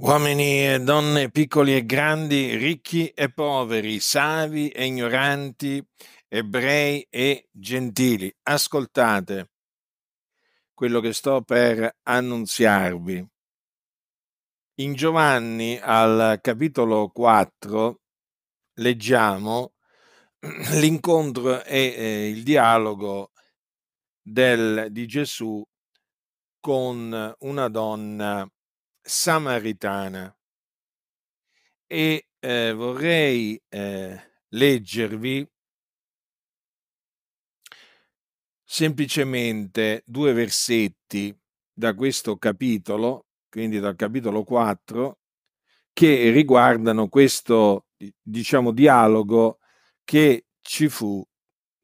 Uomini e donne, piccoli e grandi, ricchi e poveri, savi e ignoranti, ebrei e gentili, ascoltate quello che sto per annunziarvi. In Giovanni al capitolo 4 leggiamo l'incontro e eh, il dialogo del, di Gesù con una donna samaritana. E eh, vorrei eh, leggervi semplicemente due versetti da questo capitolo, quindi dal capitolo 4, che riguardano questo, diciamo, dialogo che ci fu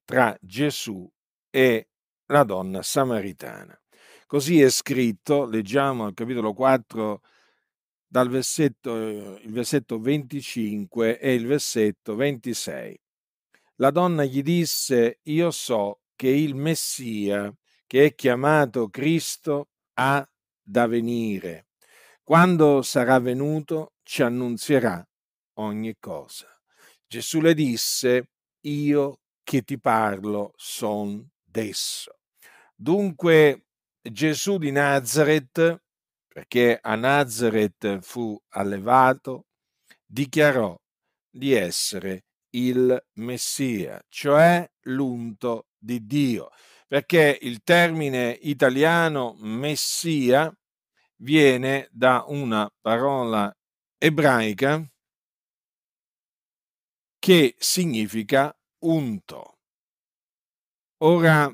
tra Gesù e la donna samaritana. Così è scritto, leggiamo il capitolo 4 dal versetto, il versetto 25 e il versetto 26. La donna gli disse, io so che il Messia, che è chiamato Cristo, ha da venire. Quando sarà venuto ci annunzierà ogni cosa. Gesù le disse, io che ti parlo son d'esso. Dunque Gesù di Nazareth, perché a Nazareth fu allevato, dichiarò di essere il Messia, cioè l'unto di Dio, perché il termine italiano Messia viene da una parola ebraica che significa unto. Ora,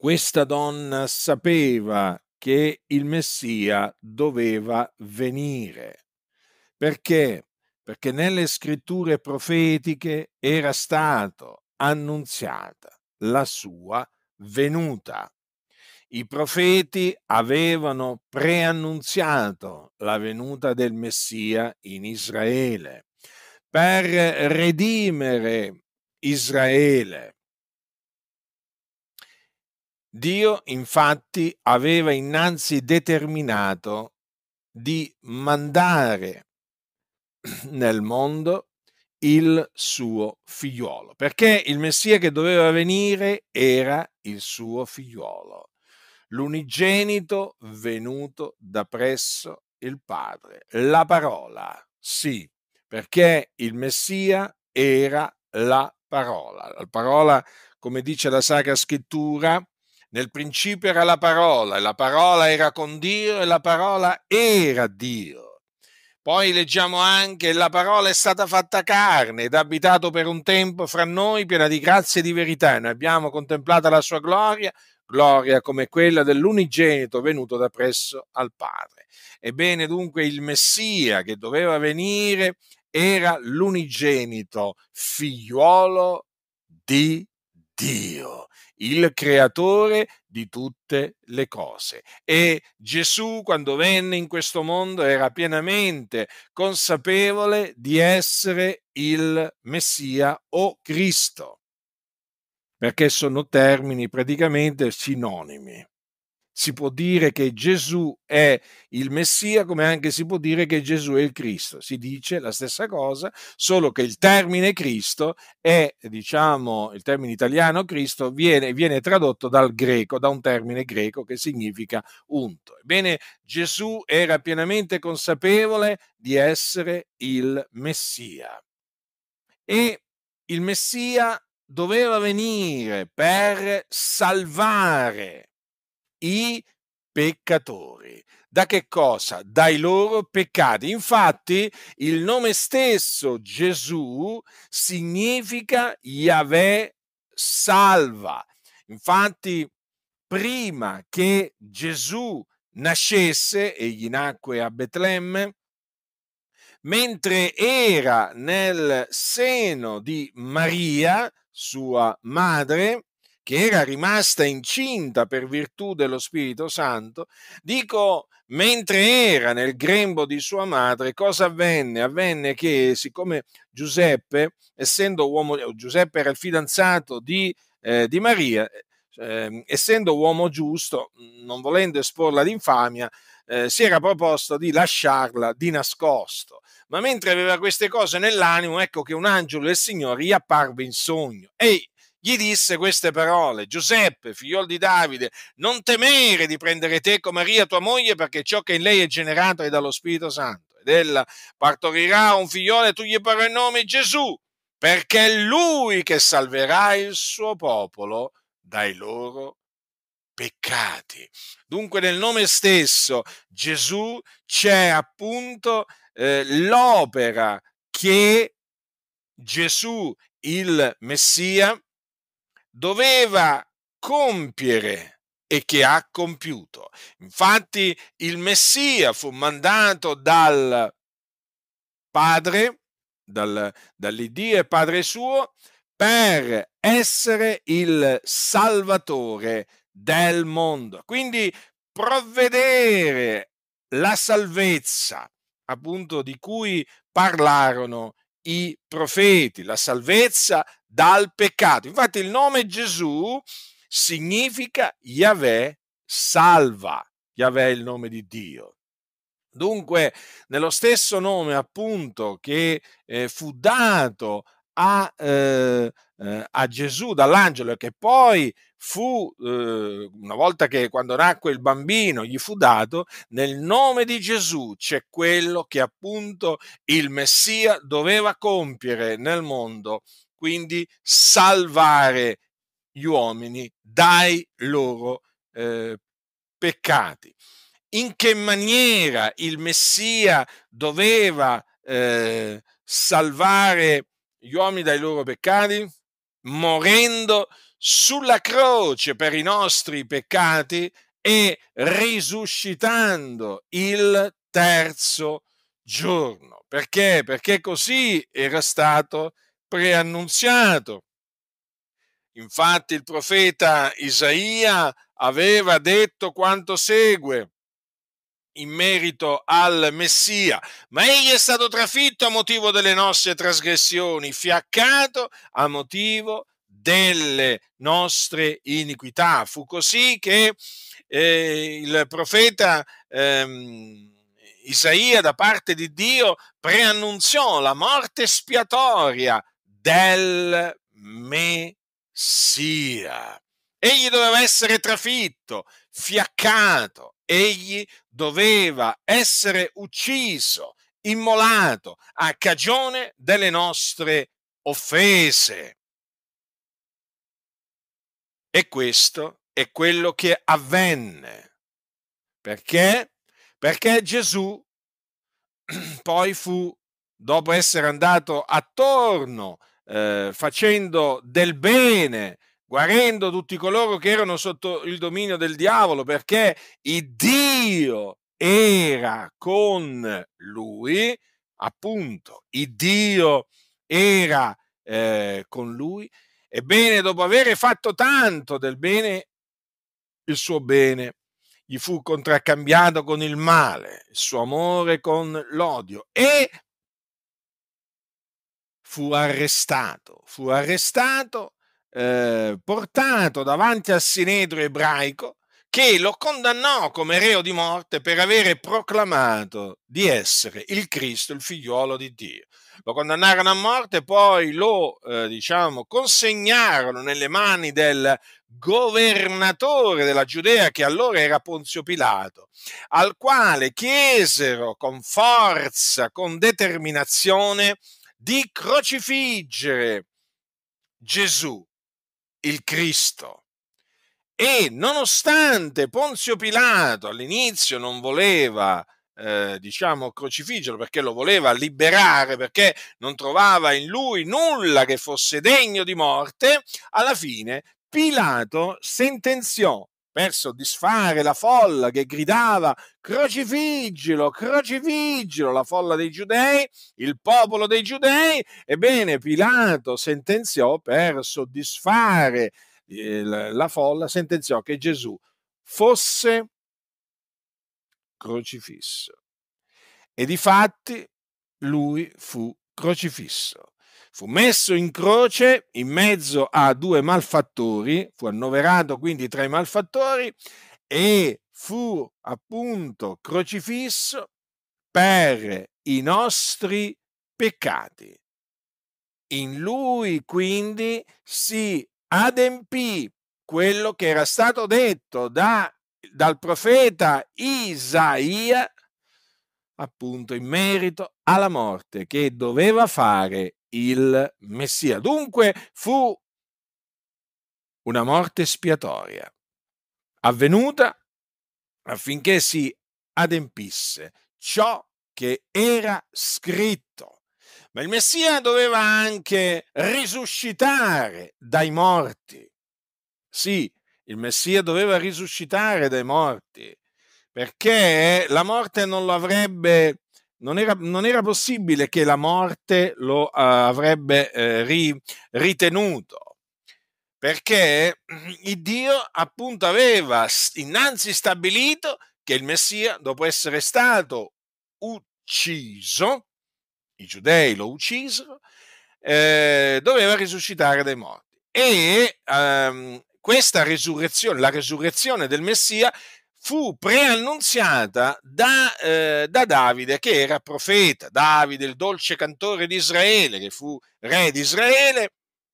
questa donna sapeva che il Messia doveva venire. Perché? Perché nelle scritture profetiche era stato annunziata la sua venuta. I profeti avevano preannunziato la venuta del Messia in Israele per redimere Israele Dio infatti aveva innanzi determinato di mandare nel mondo il suo figliuolo, perché il Messia che doveva venire era il suo figliuolo, l'unigenito venuto da presso il Padre, la parola, sì, perché il Messia era la parola, la parola, come dice la Sacra Scrittura, nel principio era la parola, e la parola era con Dio, e la parola era Dio. Poi leggiamo anche, la parola è stata fatta carne ed ha abitato per un tempo fra noi, piena di grazia e di verità. e Noi abbiamo contemplata la sua gloria, gloria come quella dell'unigenito venuto da presso al Padre. Ebbene dunque il Messia che doveva venire era l'unigenito figliuolo di Dio il creatore di tutte le cose. E ah. Gesù, quando venne in questo mondo, era pienamente consapevole di essere il Messia o Cristo, perché sono termini praticamente sinonimi si può dire che Gesù è il Messia, come anche si può dire che Gesù è il Cristo. Si dice la stessa cosa, solo che il termine Cristo è, diciamo, il termine italiano Cristo viene, viene tradotto dal greco, da un termine greco che significa unto. Ebbene, Gesù era pienamente consapevole di essere il Messia. E il Messia doveva venire per salvare i peccatori. Da che cosa? Dai loro peccati. Infatti il nome stesso Gesù significa Yahweh salva. Infatti prima che Gesù nascesse, egli nacque a Betlemme, mentre era nel seno di Maria, sua madre, che era rimasta incinta per virtù dello Spirito Santo, dico, mentre era nel grembo di sua madre, cosa avvenne? Avvenne che siccome Giuseppe, essendo uomo, eh, Giuseppe era il fidanzato di, eh, di Maria, eh, ehm, essendo uomo giusto, non volendo esporla d'infamia, eh, si era proposto di lasciarla di nascosto. Ma mentre aveva queste cose nell'animo, ecco che un angelo del Signore gli apparve in sogno. Ehi, gli disse queste parole, Giuseppe, figliol di Davide, non temere di prendere te come Maria tua moglie, perché ciò che in lei è generato è dallo Spirito Santo, ed ella partorirà un figliolo e tu gli parrai il nome Gesù, perché è lui che salverà il suo popolo dai loro peccati. Dunque nel nome stesso Gesù c'è appunto eh, l'opera che Gesù il Messia doveva compiere e che ha compiuto. Infatti il Messia fu mandato dal Padre, dal, dall'Iddio e Padre suo, per essere il Salvatore del mondo. Quindi provvedere la salvezza, appunto di cui parlarono i profeti, la salvezza dal peccato. Infatti il nome Gesù significa Yahweh salva. Yahweh è il nome di Dio. Dunque, nello stesso nome appunto che eh, fu dato a, eh, eh, a, Gesù dall'angelo e che poi fu, eh, una volta che quando nacque il bambino gli fu dato, nel nome di Gesù c'è quello che appunto il Messia doveva compiere nel mondo quindi salvare gli uomini dai loro eh, peccati. In che maniera il Messia doveva eh, salvare gli uomini dai loro peccati? Morendo sulla croce per i nostri peccati e risuscitando il terzo giorno. Perché? Perché così era stato preannunziato. Infatti il profeta Isaia aveva detto quanto segue in merito al Messia, ma egli è stato trafitto a motivo delle nostre trasgressioni, fiaccato a motivo delle nostre iniquità. Fu così che eh, il profeta ehm, Isaia da parte di Dio preannunziò la morte spiatoria del Messia. Egli doveva essere trafitto, fiaccato, egli doveva essere ucciso, immolato a cagione delle nostre offese. E questo è quello che avvenne. Perché? Perché Gesù poi fu, dopo essere andato attorno eh, facendo del bene, guarendo tutti coloro che erano sotto il dominio del diavolo, perché il Dio era con lui, appunto, il Dio era eh, con lui. Ebbene, dopo aver fatto tanto del bene, il suo bene gli fu contraccambiato con il male, il suo amore con l'odio e fu arrestato, fu arrestato, eh, portato davanti al Sinedro ebraico che lo condannò come reo di morte per avere proclamato di essere il Cristo, il figliuolo di Dio. Lo condannarono a morte, poi lo eh, diciamo, consegnarono nelle mani del governatore della Giudea, che allora era Ponzio Pilato, al quale chiesero con forza, con determinazione, di crocifiggere Gesù, il Cristo. E nonostante Ponzio Pilato all'inizio non voleva, eh, diciamo, crocifiggerlo perché lo voleva liberare, perché non trovava in lui nulla che fosse degno di morte, alla fine Pilato sentenziò per soddisfare la folla che gridava crocifiggilo, crocifiggilo, la folla dei giudei, il popolo dei giudei. Ebbene, Pilato sentenziò per soddisfare eh, la folla, sentenziò che Gesù fosse crocifisso. E di fatti lui fu crocifisso. Fu messo in croce in mezzo a due malfattori, fu annoverato quindi tra i malfattori e fu appunto crocifisso per i nostri peccati. In lui quindi si adempì quello che era stato detto da, dal profeta Isaia appunto in merito alla morte che doveva fare il Messia. Dunque fu una morte spiatoria, avvenuta affinché si adempisse ciò che era scritto. Ma il Messia doveva anche risuscitare dai morti. Sì, il Messia doveva risuscitare dai morti, perché la morte non lo avrebbe non era, non era, possibile che la morte lo uh, avrebbe eh, ri, ritenuto, perché il Dio appunto aveva innanzi stabilito che il Messia, dopo essere stato ucciso, i giudei lo uccisero, eh, doveva risuscitare dai morti. E ehm, questa risurrezione, la risurrezione del Messia, fu preannunziata da, eh, da, Davide, che era profeta, Davide, il dolce cantore di Israele, che fu re di Israele,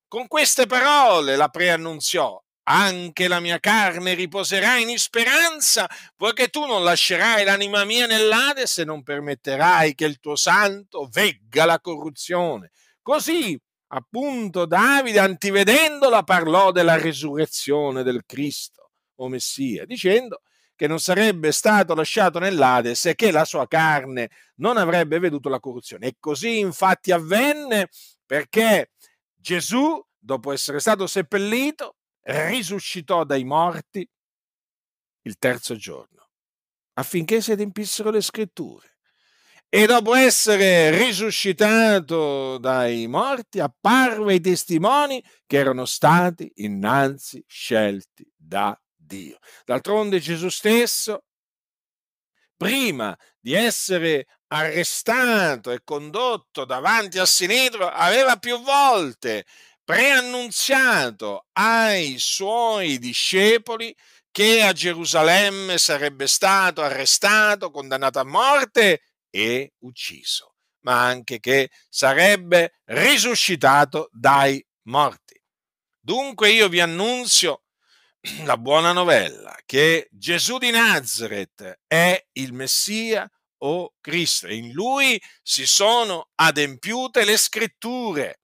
con queste parole la preannunziò. Anche la mia carne riposerà in speranza, poiché tu non lascerai l'anima mia nell'Ade se non permetterai che il tuo santo vegga la corruzione. Così appunto Davide, antivedendola, parlò della resurrezione del Cristo o Messia, dicendo che non sarebbe stato lasciato nell'Ades e che la sua carne non avrebbe veduto la corruzione. E così infatti avvenne perché Gesù, dopo essere stato seppellito, risuscitò dai morti il terzo giorno, affinché si adempissero le scritture. E dopo essere risuscitato dai morti, apparve i testimoni che erano stati innanzi scelti da Dio. D'altronde Gesù stesso, prima di essere arrestato e condotto davanti a Sinedro, aveva più volte preannunziato ai suoi discepoli che a Gerusalemme sarebbe stato arrestato, condannato a morte e ucciso, ma anche che sarebbe risuscitato dai morti. Dunque io vi annunzio la buona novella che Gesù di Nazareth è il Messia o Cristo. e In lui si sono adempiute le scritture.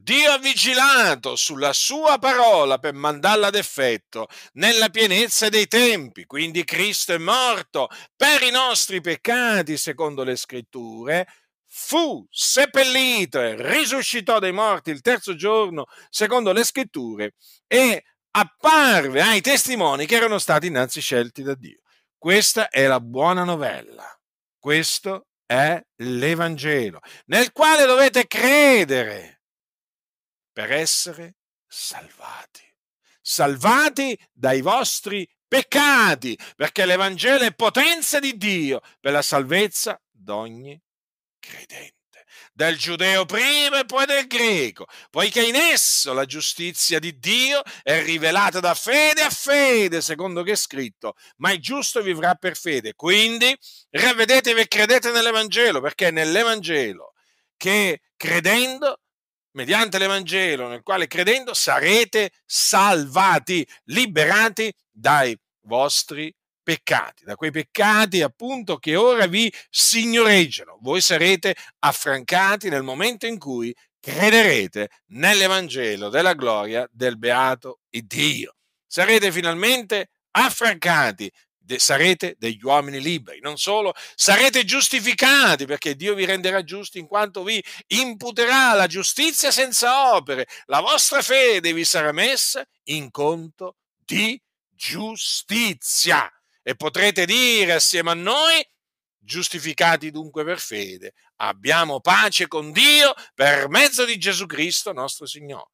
Dio ha vigilato sulla sua parola per mandarla ad effetto nella pienezza dei tempi. Quindi Cristo è morto per i nostri peccati, secondo le scritture, fu seppellito e risuscitò dai morti il terzo giorno, secondo le scritture, e apparve ai testimoni che erano stati innanzi scelti da Dio. Questa è la buona novella, questo è l'Evangelo, nel quale dovete credere per essere salvati. Salvati dai vostri peccati, perché l'Evangelo è potenza di Dio per la salvezza d'ogni credente del giudeo prima e poi del greco, poiché in esso la giustizia di Dio è rivelata da fede a fede, secondo che è scritto, ma il giusto vivrà per fede. Quindi ravvedetevi e credete nell'Evangelo, perché è nell'Evangelo che credendo mediante l'Evangelo nel quale credendo sarete salvati, liberati dai vostri peccati, da quei peccati appunto che ora vi signoreggiano. Voi sarete affrancati nel momento in cui crederete nell'Evangelo della gloria del beato Dio. Sarete finalmente affrancati, sarete degli uomini liberi. Non solo, sarete giustificati perché Dio vi renderà giusti in quanto vi imputerà la giustizia senza opere. La vostra fede vi sarà messa in conto di giustizia e potrete dire assieme a noi, giustificati dunque per fede, abbiamo pace con Dio per mezzo di Gesù Cristo nostro Signore.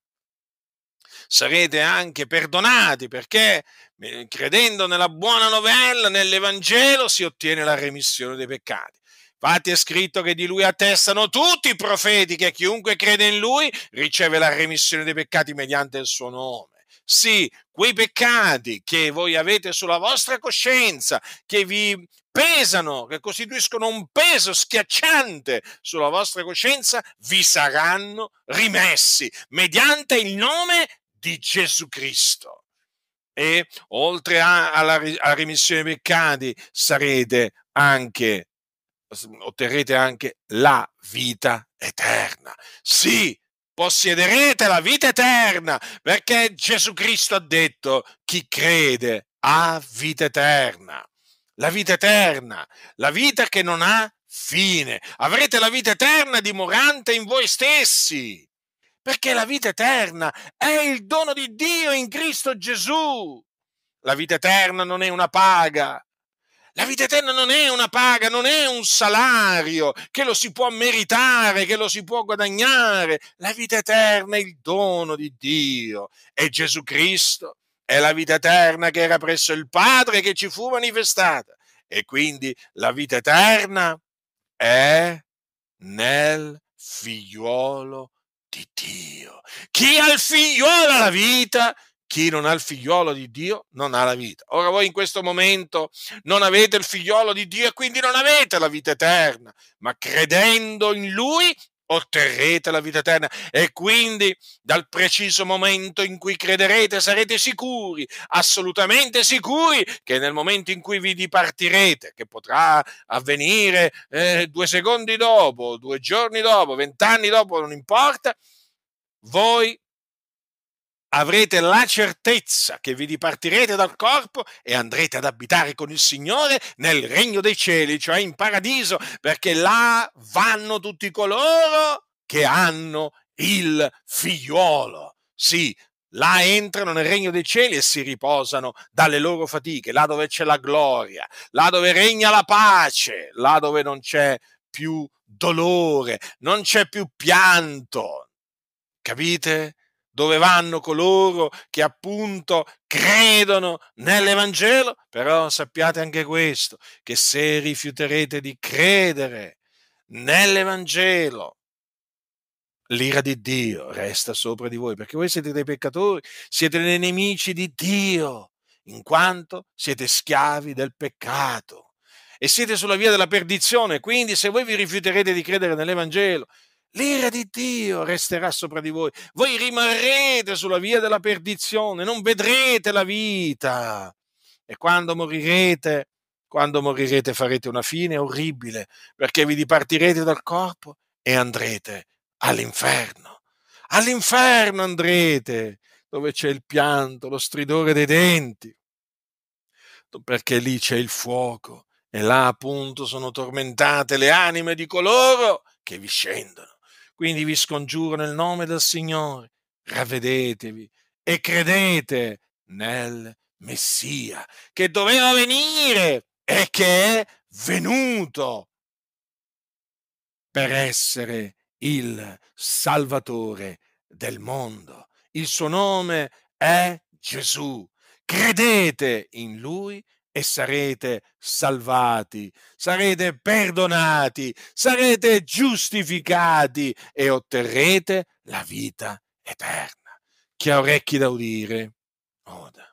Sarete anche perdonati perché eh, credendo nella buona novella, nell'Evangelo, si ottiene la remissione dei peccati. Infatti è scritto che di lui attestano tutti i profeti che chiunque crede in lui riceve la remissione dei peccati mediante il suo nome sì, quei peccati che voi avete sulla vostra coscienza, che vi pesano, che costituiscono un peso schiacciante sulla vostra coscienza, vi saranno rimessi mediante il nome di Gesù Cristo. E oltre a, alla, alla remissione dei peccati sarete anche, otterrete anche la vita eterna. Sì, Possiederete la vita eterna, perché Gesù Cristo ha detto, chi crede ha vita eterna. La vita eterna, la vita che non ha fine. Avrete la vita eterna dimorante in voi stessi, perché la vita eterna è il dono di Dio in Cristo Gesù. La vita eterna non è una paga, la vita eterna non è una paga, non è un salario che lo si può meritare, che lo si può guadagnare. La vita eterna è il dono di Dio. E Gesù Cristo è la vita eterna che era presso il Padre che ci fu manifestata. E quindi la vita eterna è nel figliuolo di Dio. Chi ha il figliuolo ha la vita, chi non ha il figliolo di Dio non ha la vita. Ora voi in questo momento non avete il figliolo di Dio e quindi non avete la vita eterna, ma credendo in lui otterrete la vita eterna e quindi dal preciso momento in cui crederete sarete sicuri, assolutamente sicuri che nel momento in cui vi dipartirete, che potrà avvenire eh, due secondi dopo, due giorni dopo, vent'anni dopo, non importa, voi avrete la certezza che vi dipartirete dal corpo e andrete ad abitare con il Signore nel regno dei cieli, cioè in paradiso, perché là vanno tutti coloro che hanno il figliuolo. Sì, là entrano nel regno dei cieli e si riposano dalle loro fatiche, là dove c'è la gloria, là dove regna la pace, là dove non c'è più dolore, non c'è più pianto. Capite? dove vanno coloro che appunto credono nell'Evangelo, però sappiate anche questo, che se rifiuterete di credere nell'Evangelo, l'ira di Dio resta sopra di voi, perché voi siete dei peccatori, siete dei nemici di Dio, in quanto siete schiavi del peccato e siete sulla via della perdizione, quindi se voi vi rifiuterete di credere nell'Evangelo, L'ira di Dio resterà sopra di voi. Voi rimarrete sulla via della perdizione, non vedrete la vita. E quando morirete, quando morirete farete una fine orribile, perché vi dipartirete dal corpo e andrete all'inferno. All'inferno andrete, dove c'è il pianto, lo stridore dei denti, perché lì c'è il fuoco e là appunto sono tormentate le anime di coloro che vi scendono. Quindi vi scongiuro nel nome del Signore, ravvedetevi e credete nel Messia che doveva venire e che è venuto per essere il Salvatore del mondo. Il suo nome è Gesù. Credete in lui e sarete salvati, sarete perdonati, sarete giustificati e otterrete la vita eterna. Chi ha orecchi da udire, oda.